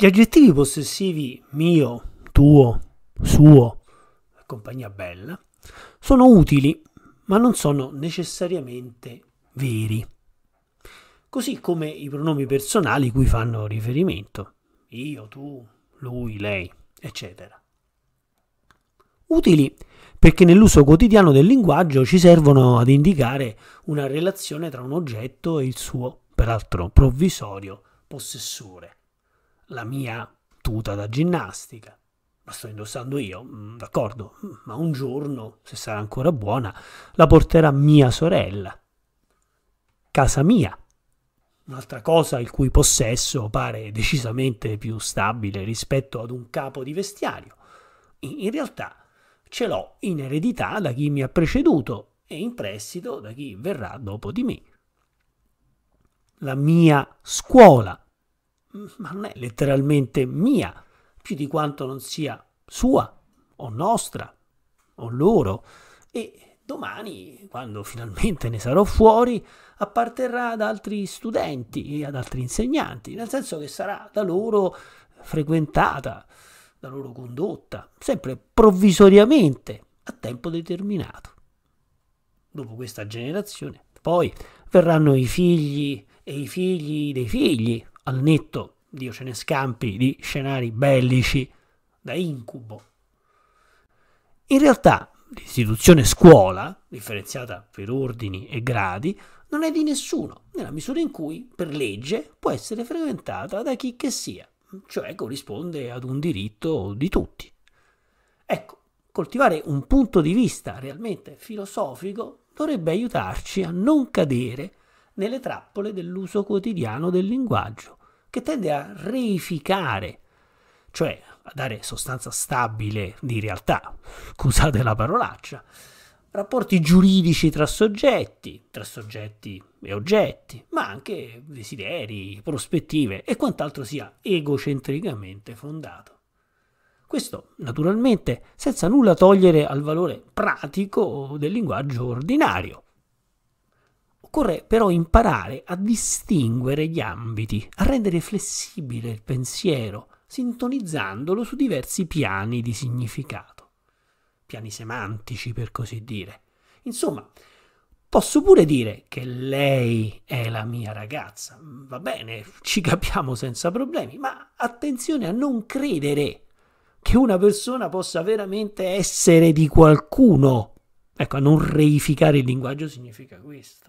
Gli aggettivi possessivi mio, tuo, suo e compagnia bella sono utili, ma non sono necessariamente veri. Così come i pronomi personali cui fanno riferimento. Io, tu, lui, lei, eccetera. Utili perché nell'uso quotidiano del linguaggio ci servono ad indicare una relazione tra un oggetto e il suo, peraltro provvisorio, possessore la mia tuta da ginnastica, la sto indossando io, mm, d'accordo, ma un giorno, se sarà ancora buona, la porterà mia sorella, casa mia. Un'altra cosa il cui possesso pare decisamente più stabile rispetto ad un capo di vestiario. In realtà ce l'ho in eredità da chi mi ha preceduto e in prestito da chi verrà dopo di me. La mia scuola ma non è letteralmente mia, più di quanto non sia sua o nostra o loro. E domani, quando finalmente ne sarò fuori, apparterrà ad altri studenti e ad altri insegnanti, nel senso che sarà da loro frequentata, da loro condotta, sempre provvisoriamente, a tempo determinato. Dopo questa generazione, poi verranno i figli e i figli dei figli, al netto, Dio ce ne scampi, di scenari bellici da incubo. In realtà l'istituzione scuola, differenziata per ordini e gradi, non è di nessuno, nella misura in cui, per legge, può essere frequentata da chi che sia, cioè corrisponde ad un diritto di tutti. Ecco, coltivare un punto di vista realmente filosofico dovrebbe aiutarci a non cadere nelle trappole dell'uso quotidiano del linguaggio, che tende a reificare, cioè a dare sostanza stabile di realtà, scusate la parolaccia, rapporti giuridici tra soggetti, tra soggetti e oggetti, ma anche desideri, prospettive e quant'altro sia egocentricamente fondato. Questo naturalmente senza nulla togliere al valore pratico del linguaggio ordinario, Occorre però imparare a distinguere gli ambiti, a rendere flessibile il pensiero, sintonizzandolo su diversi piani di significato, piani semantici per così dire. Insomma, posso pure dire che lei è la mia ragazza, va bene, ci capiamo senza problemi, ma attenzione a non credere che una persona possa veramente essere di qualcuno. Ecco, a non reificare il linguaggio significa questo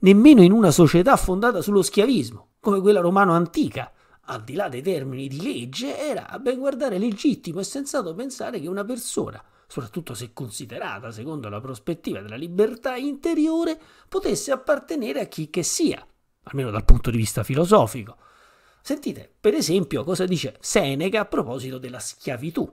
nemmeno in una società fondata sullo schiavismo, come quella romano antica. Al di là dei termini di legge, era a ben guardare legittimo e sensato pensare che una persona, soprattutto se considerata secondo la prospettiva della libertà interiore, potesse appartenere a chi che sia, almeno dal punto di vista filosofico. Sentite, per esempio, cosa dice Seneca a proposito della schiavitù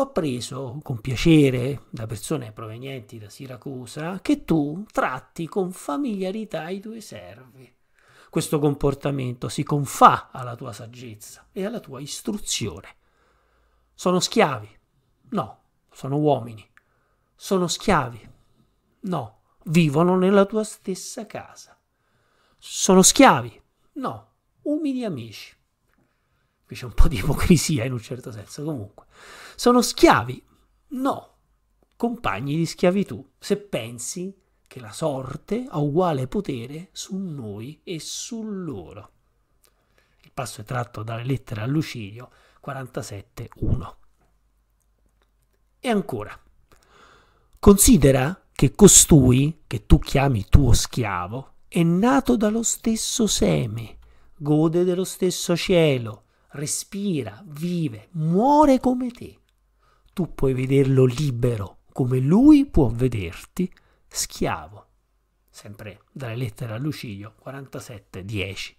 ho appreso con piacere da persone provenienti da Siracusa che tu tratti con familiarità i tuoi servi. Questo comportamento si confà alla tua saggezza e alla tua istruzione. Sono schiavi? No, sono uomini. Sono schiavi? No, vivono nella tua stessa casa. Sono schiavi? No, umili amici. Qui c'è un po' di ipocrisia in un certo senso, comunque. Sono schiavi? No, compagni di schiavitù, se pensi che la sorte ha uguale potere su noi e su loro. Il passo è tratto dalle lettere a Lucilio 1 E ancora, considera che costui, che tu chiami tuo schiavo, è nato dallo stesso seme, gode dello stesso cielo, respira, vive, muore come te. Tu puoi vederlo libero, come lui può vederti schiavo. Sempre dalle lettere a Lucidio 10.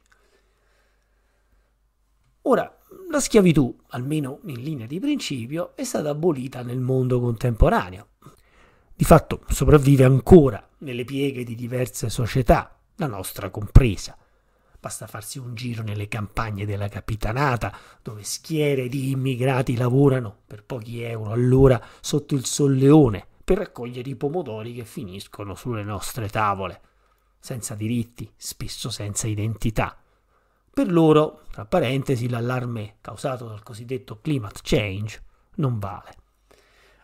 Ora, la schiavitù, almeno in linea di principio, è stata abolita nel mondo contemporaneo. Di fatto sopravvive ancora nelle pieghe di diverse società, la nostra compresa. Basta farsi un giro nelle campagne della capitanata, dove schiere di immigrati lavorano per pochi euro all'ora sotto il solleone per raccogliere i pomodori che finiscono sulle nostre tavole. Senza diritti, spesso senza identità. Per loro, tra parentesi, l'allarme causato dal cosiddetto climate change non vale.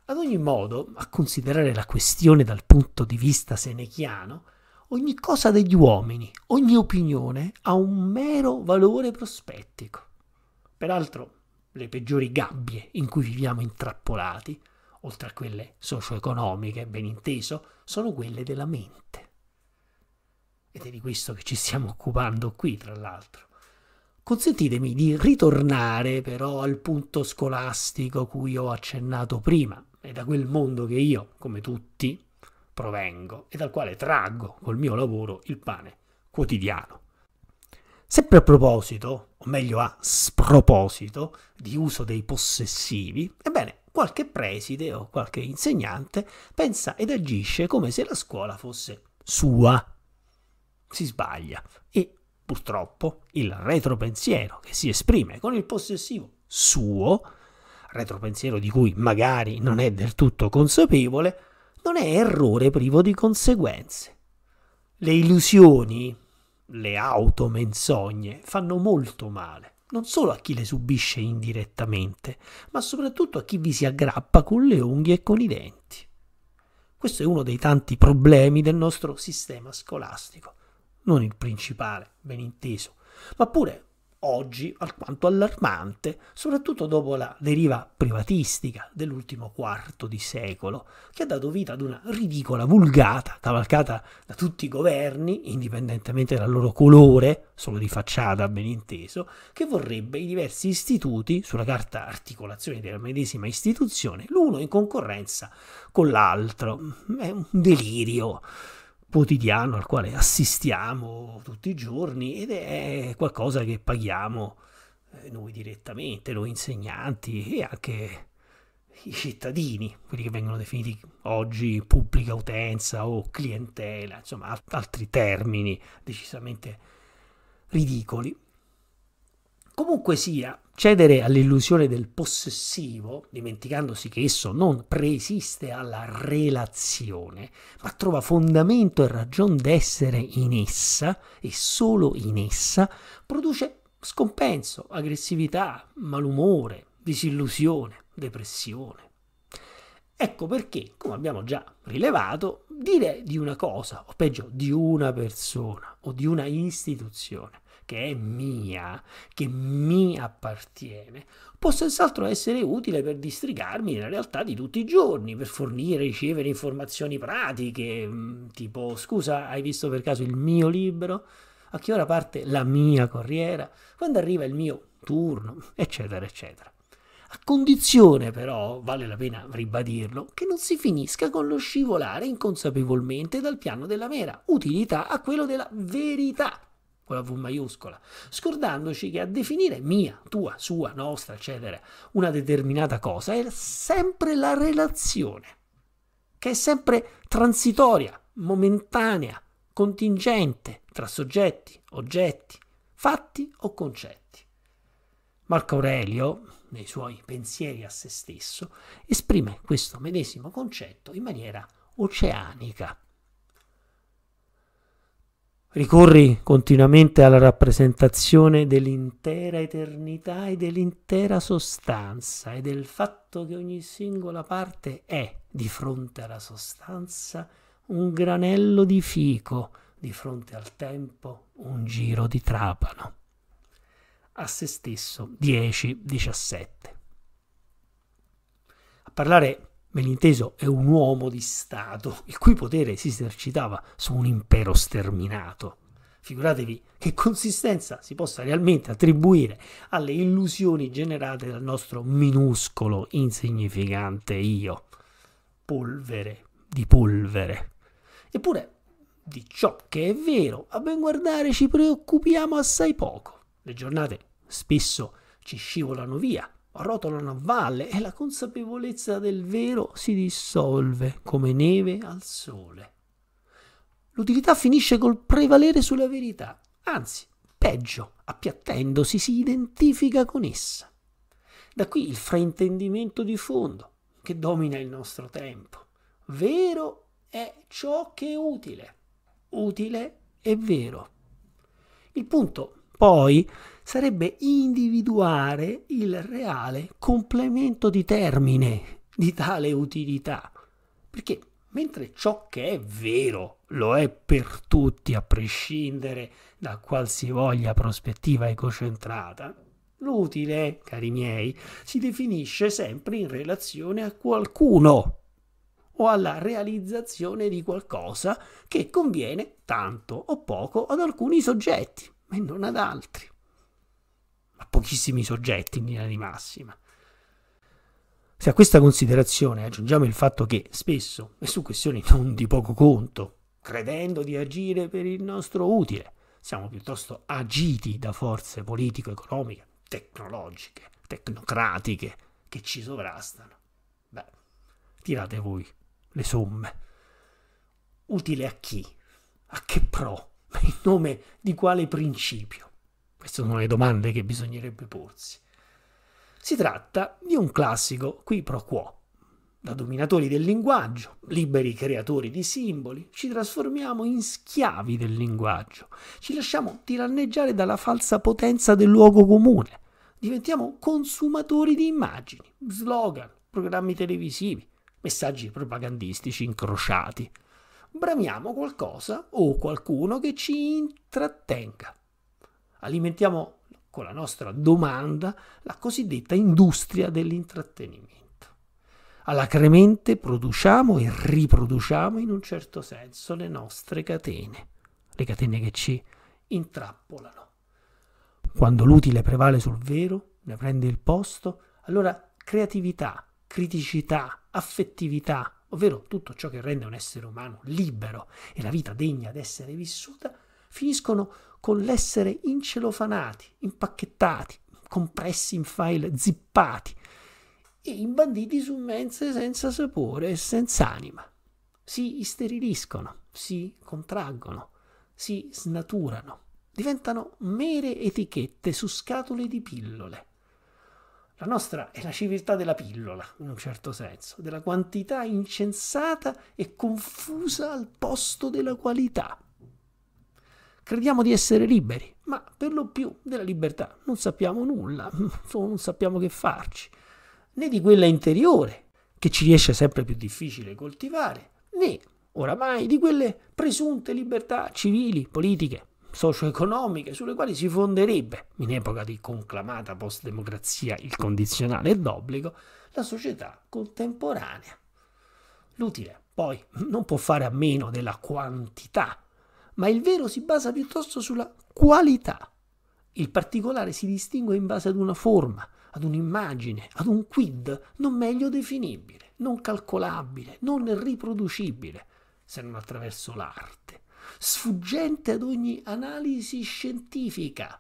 Ad ogni modo, a considerare la questione dal punto di vista senechiano, ogni cosa degli uomini, ogni opinione ha un mero valore prospettico. Peraltro, le peggiori gabbie in cui viviamo intrappolati, oltre a quelle socio-economiche, ben inteso, sono quelle della mente. Ed è di questo che ci stiamo occupando qui, tra l'altro. Consentitemi di ritornare però al punto scolastico cui ho accennato prima, e da quel mondo che io, come tutti, provengo e dal quale traggo col mio lavoro il pane quotidiano. Sempre a proposito, o meglio a sproposito, di uso dei possessivi, ebbene, qualche preside o qualche insegnante pensa ed agisce come se la scuola fosse sua. Si sbaglia e purtroppo il retropensiero che si esprime con il possessivo suo, retropensiero di cui magari non è del tutto consapevole, non è errore privo di conseguenze. Le illusioni, le automenzogne, fanno molto male, non solo a chi le subisce indirettamente, ma soprattutto a chi vi si aggrappa con le unghie e con i denti. Questo è uno dei tanti problemi del nostro sistema scolastico, non il principale, ben inteso, ma pure oggi alquanto allarmante, soprattutto dopo la deriva privatistica dell'ultimo quarto di secolo, che ha dato vita ad una ridicola vulgata cavalcata da tutti i governi, indipendentemente dal loro colore, solo di facciata ben inteso, che vorrebbe i diversi istituti, sulla carta articolazione della medesima istituzione, l'uno in concorrenza con l'altro. È un delirio quotidiano al quale assistiamo tutti i giorni ed è qualcosa che paghiamo eh, noi direttamente, noi insegnanti e anche i cittadini, quelli che vengono definiti oggi pubblica utenza o clientela, insomma altri termini decisamente ridicoli. Comunque sia, cedere all'illusione del possessivo, dimenticandosi che esso non preesiste alla relazione, ma trova fondamento e ragion d'essere in essa e solo in essa, produce scompenso, aggressività, malumore, disillusione, depressione. Ecco perché, come abbiamo già rilevato, dire di una cosa, o peggio di una persona o di una istituzione, che è mia, che mi appartiene, può senz'altro essere utile per distrigarmi nella realtà di tutti i giorni, per fornire, ricevere informazioni pratiche, mm, tipo scusa, hai visto per caso il mio libro? A che ora parte la mia corriera? Quando arriva il mio turno? Eccetera, eccetera. A condizione però, vale la pena ribadirlo, che non si finisca con lo scivolare inconsapevolmente dal piano della mera utilità a quello della verità con la V maiuscola, scordandoci che a definire mia, tua, sua, nostra, eccetera, una determinata cosa è sempre la relazione, che è sempre transitoria, momentanea, contingente tra soggetti, oggetti, fatti o concetti. Marco Aurelio, nei suoi pensieri a se stesso, esprime questo medesimo concetto in maniera oceanica. Ricorri continuamente alla rappresentazione dell'intera eternità e dell'intera sostanza e del fatto che ogni singola parte è, di fronte alla sostanza, un granello di fico, di fronte al tempo un giro di trapano. A se stesso 10-17. A parlare ben inteso è un uomo di Stato, il cui potere si esercitava su un impero sterminato. Figuratevi che consistenza si possa realmente attribuire alle illusioni generate dal nostro minuscolo, insignificante io. Polvere di polvere. Eppure, di ciò che è vero, a ben guardare ci preoccupiamo assai poco. Le giornate spesso ci scivolano via rotolano a valle e la consapevolezza del vero si dissolve come neve al sole. L'utilità finisce col prevalere sulla verità, anzi, peggio, appiattendosi si identifica con essa. Da qui il fraintendimento di fondo che domina il nostro tempo. Vero è ciò che è utile, utile è vero. Il punto poi sarebbe individuare il reale complemento di termine di tale utilità. Perché mentre ciò che è vero lo è per tutti a prescindere da qualsivoglia prospettiva ecocentrata, l'utile, cari miei, si definisce sempre in relazione a qualcuno o alla realizzazione di qualcosa che conviene tanto o poco ad alcuni soggetti ma non ad altri. A pochissimi soggetti in linea di massima. Se a questa considerazione aggiungiamo il fatto che spesso, e su questioni non di poco conto, credendo di agire per il nostro utile, siamo piuttosto agiti da forze politico-economiche, tecnologiche, tecnocratiche che ci sovrastano, beh, tirate voi le somme. Utile a chi? A che pro? Ma in nome di quale principio? Queste sono le domande che bisognerebbe porsi. Si tratta di un classico qui pro quo. Da dominatori del linguaggio, liberi creatori di simboli, ci trasformiamo in schiavi del linguaggio, ci lasciamo tiranneggiare dalla falsa potenza del luogo comune, diventiamo consumatori di immagini, slogan, programmi televisivi, messaggi propagandistici incrociati bramiamo qualcosa o qualcuno che ci intrattenga. Alimentiamo con la nostra domanda la cosiddetta industria dell'intrattenimento. Alacremente produciamo e riproduciamo in un certo senso le nostre catene, le catene che ci intrappolano. Quando l'utile prevale sul vero, ne prende il posto, allora creatività, criticità, affettività, ovvero tutto ciò che rende un essere umano libero e la vita degna d'essere vissuta, finiscono con l'essere incelofanati, impacchettati, compressi in file zippati e imbanditi su mense senza sapore e senza anima. Si isteriliscono, si contraggono, si snaturano, diventano mere etichette su scatole di pillole. La nostra è la civiltà della pillola, in un certo senso, della quantità incensata e confusa al posto della qualità. Crediamo di essere liberi, ma per lo più della libertà non sappiamo nulla, non sappiamo che farci, né di quella interiore, che ci riesce sempre più difficile coltivare, né oramai di quelle presunte libertà civili, politiche socio-economiche sulle quali si fonderebbe, in epoca di conclamata post-democrazia il condizionale d'obbligo, la società contemporanea. L'utile, poi, non può fare a meno della quantità, ma il vero si basa piuttosto sulla qualità. Il particolare si distingue in base ad una forma, ad un'immagine, ad un quid non meglio definibile, non calcolabile, non riproducibile, se non attraverso l'arte sfuggente ad ogni analisi scientifica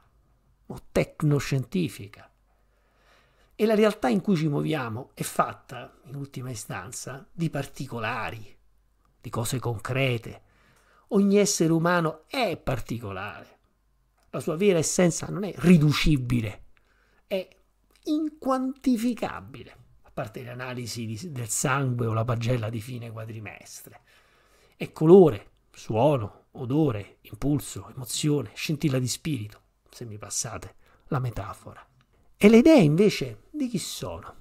o tecnoscientifica. E la realtà in cui ci muoviamo è fatta, in ultima istanza, di particolari, di cose concrete. Ogni essere umano è particolare. La sua vera essenza non è riducibile, è inquantificabile, a parte l'analisi del sangue o la pagella di fine quadrimestre. È colore, suono, odore, impulso, emozione, scintilla di spirito, se mi passate la metafora. E le idee invece di chi sono?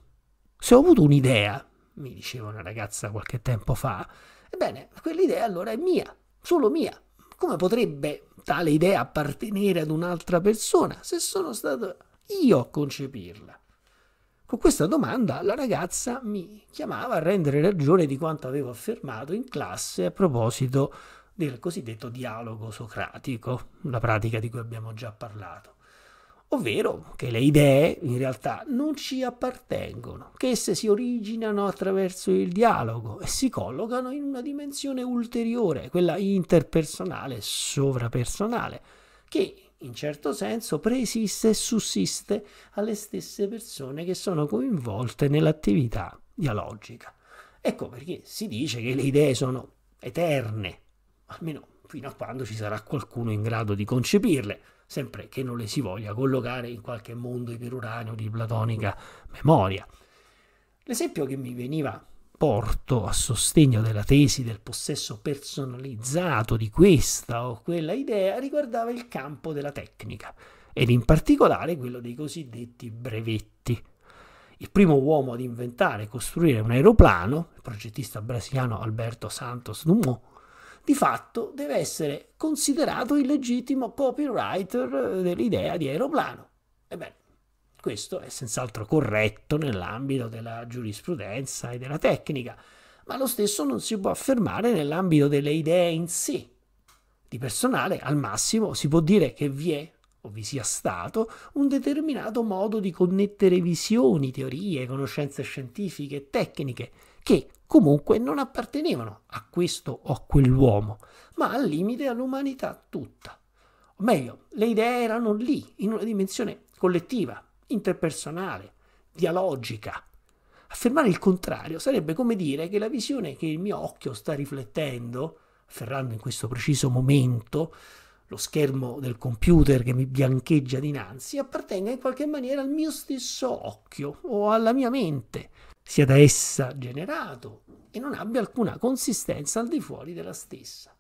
Se ho avuto un'idea, mi diceva una ragazza qualche tempo fa, ebbene, quell'idea allora è mia, solo mia. Come potrebbe tale idea appartenere ad un'altra persona se sono stato io a concepirla? Con questa domanda la ragazza mi chiamava a rendere ragione di quanto avevo affermato in classe a proposito di del cosiddetto dialogo socratico, la pratica di cui abbiamo già parlato. Ovvero che le idee in realtà non ci appartengono, che esse si originano attraverso il dialogo e si collocano in una dimensione ulteriore, quella interpersonale, sovrapersonale, che in certo senso preesiste e sussiste alle stesse persone che sono coinvolte nell'attività dialogica. Ecco perché si dice che le idee sono eterne, almeno fino a quando ci sarà qualcuno in grado di concepirle, sempre che non le si voglia collocare in qualche mondo iperuranio di platonica memoria. L'esempio che mi veniva porto a sostegno della tesi del possesso personalizzato di questa o quella idea riguardava il campo della tecnica, ed in particolare quello dei cosiddetti brevetti. Il primo uomo ad inventare e costruire un aeroplano, il progettista brasiliano Alberto Santos Dumont, di fatto deve essere considerato il legittimo copywriter eh, dell'idea di aeroplano. Ebbene, questo è senz'altro corretto nell'ambito della giurisprudenza e della tecnica, ma lo stesso non si può affermare nell'ambito delle idee in sé. Di personale, al massimo, si può dire che vi è o vi sia stato un determinato modo di connettere visioni, teorie, conoscenze scientifiche e tecniche che, comunque non appartenevano a questo o a quell'uomo, ma al limite all'umanità tutta. O meglio, le idee erano lì, in una dimensione collettiva, interpersonale, dialogica. Affermare il contrario sarebbe come dire che la visione che il mio occhio sta riflettendo, afferrando in questo preciso momento lo schermo del computer che mi biancheggia dinanzi, appartenga in qualche maniera al mio stesso occhio o alla mia mente, sia da essa generato e non abbia alcuna consistenza al di fuori della stessa.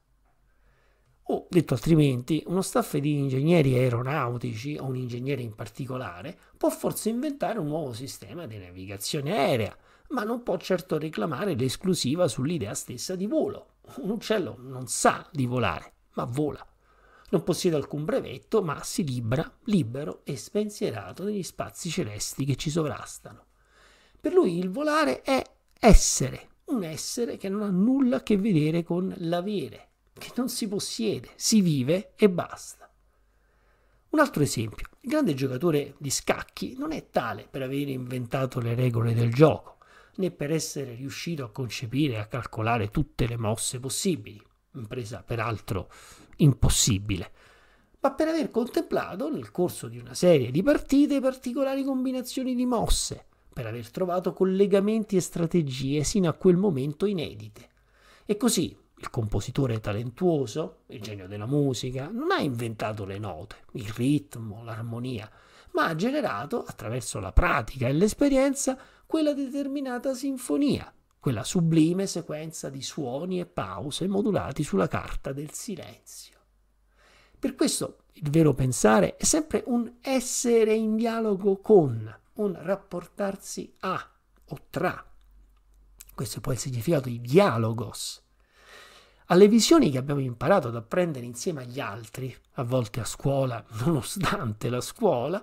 O, detto altrimenti, uno staff di ingegneri aeronautici, o un ingegnere in particolare, può forse inventare un nuovo sistema di navigazione aerea, ma non può certo reclamare l'esclusiva sull'idea stessa di volo. Un uccello non sa di volare, ma vola. Non possiede alcun brevetto, ma si libra, libero e spensierato negli spazi celesti che ci sovrastano. Per lui il volare è essere, un essere che non ha nulla a che vedere con l'avere, che non si possiede, si vive e basta. Un altro esempio, il grande giocatore di scacchi non è tale per aver inventato le regole del gioco, né per essere riuscito a concepire e a calcolare tutte le mosse possibili, impresa peraltro impossibile, ma per aver contemplato nel corso di una serie di partite particolari combinazioni di mosse, per aver trovato collegamenti e strategie sino a quel momento inedite. E così il compositore talentuoso, il genio della musica, non ha inventato le note, il ritmo, l'armonia, ma ha generato, attraverso la pratica e l'esperienza, quella determinata sinfonia, quella sublime sequenza di suoni e pause modulati sulla carta del silenzio. Per questo il vero pensare è sempre un essere in dialogo con, un rapportarsi a o tra. Questo è poi il significato di dialogos. Alle visioni che abbiamo imparato ad apprendere insieme agli altri, a volte a scuola, nonostante la scuola,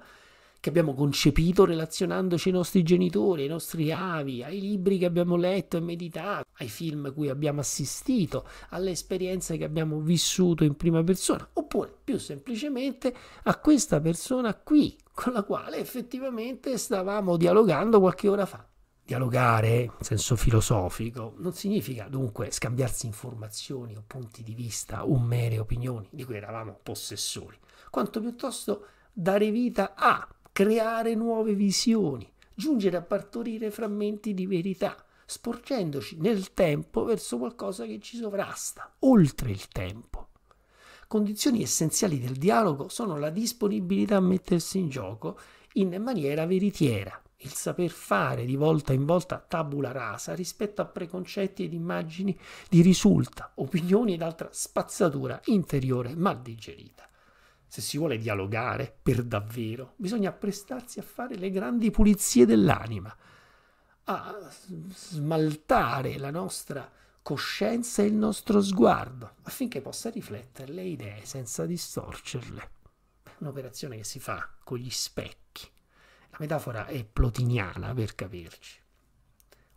che abbiamo concepito relazionandoci ai nostri genitori, ai nostri avi, ai libri che abbiamo letto e meditato, ai film cui abbiamo assistito, alle esperienze che abbiamo vissuto in prima persona, oppure più semplicemente a questa persona qui con la quale effettivamente stavamo dialogando qualche ora fa. Dialogare in senso filosofico non significa dunque scambiarsi informazioni o punti di vista o mere opinioni di cui eravamo possessori, quanto piuttosto dare vita a creare nuove visioni, giungere a partorire frammenti di verità, sporgendoci nel tempo verso qualcosa che ci sovrasta, oltre il tempo. Condizioni essenziali del dialogo sono la disponibilità a mettersi in gioco in maniera veritiera, il saper fare di volta in volta tabula rasa rispetto a preconcetti ed immagini di risulta, opinioni ed altra spazzatura interiore mal digerita se si vuole dialogare per davvero, bisogna prestarsi a fare le grandi pulizie dell'anima, a smaltare la nostra coscienza e il nostro sguardo, affinché possa riflettere le idee senza distorcerle. un'operazione che si fa con gli specchi. La metafora è plotiniana per capirci.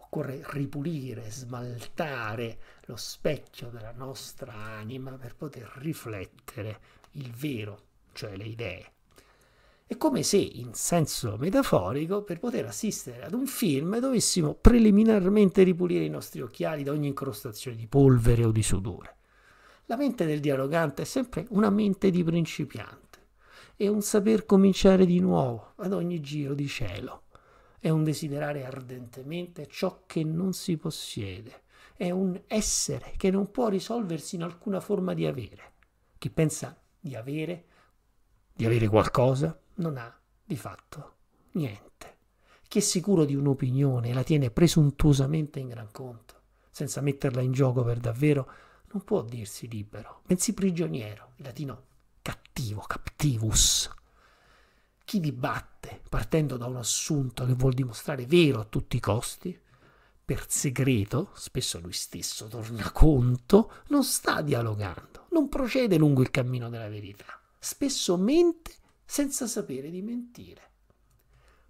Occorre ripulire, smaltare lo specchio della nostra anima per poter riflettere il vero cioè le idee. È come se, in senso metaforico, per poter assistere ad un film dovessimo preliminarmente ripulire i nostri occhiali da ogni incrostazione di polvere o di sudore. La mente del dialogante è sempre una mente di principiante. È un saper cominciare di nuovo ad ogni giro di cielo. È un desiderare ardentemente ciò che non si possiede. È un essere che non può risolversi in alcuna forma di avere. Chi pensa di avere di avere qualcosa, non ha di fatto niente. Chi è sicuro di un'opinione e la tiene presuntuosamente in gran conto, senza metterla in gioco per davvero, non può dirsi libero, bensì prigioniero, in latino cattivo, captivus. Chi dibatte partendo da un assunto che vuol dimostrare vero a tutti i costi, per segreto, spesso lui stesso torna conto, non sta dialogando, non procede lungo il cammino della verità spesso mente senza sapere di mentire.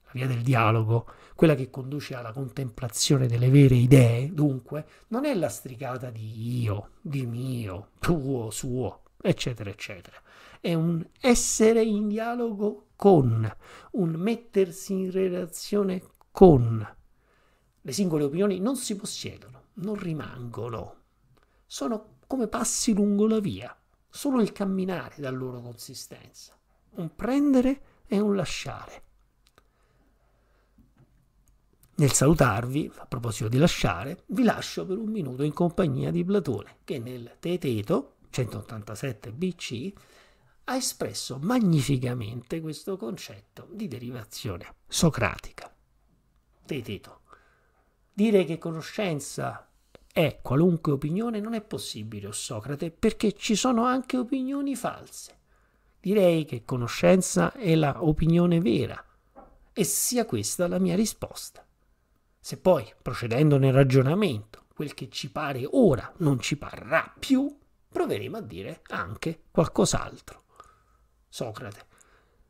La via del dialogo, quella che conduce alla contemplazione delle vere idee, dunque, non è la stricata di io, di mio, tuo, suo, eccetera, eccetera. È un essere in dialogo con, un mettersi in relazione con. Le singole opinioni non si possiedono, non rimangono, sono come passi lungo la via. Solo il camminare dà loro consistenza, un prendere e un lasciare. Nel salutarvi, a proposito di lasciare, vi lascio per un minuto in compagnia di Platone, che nel Teteto 187 BC ha espresso magnificamente questo concetto di derivazione socratica. Teteto. Dire che conoscenza è qualunque opinione non è possibile, o Socrate, perché ci sono anche opinioni false. Direi che conoscenza è la opinione vera, e sia questa la mia risposta. Se poi, procedendo nel ragionamento, quel che ci pare ora non ci parrà più, proveremo a dire anche qualcos'altro. Socrate.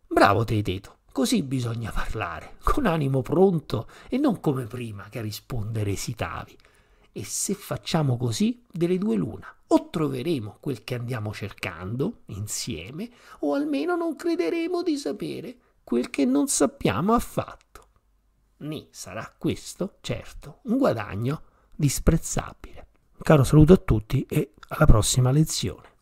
Bravo Teeteto, così bisogna parlare, con animo pronto e non come prima che a rispondere esitavi. E se facciamo così, delle due l'una, o troveremo quel che andiamo cercando insieme, o almeno non crederemo di sapere quel che non sappiamo affatto. Ne sarà questo, certo, un guadagno disprezzabile. Un caro saluto a tutti e alla prossima lezione.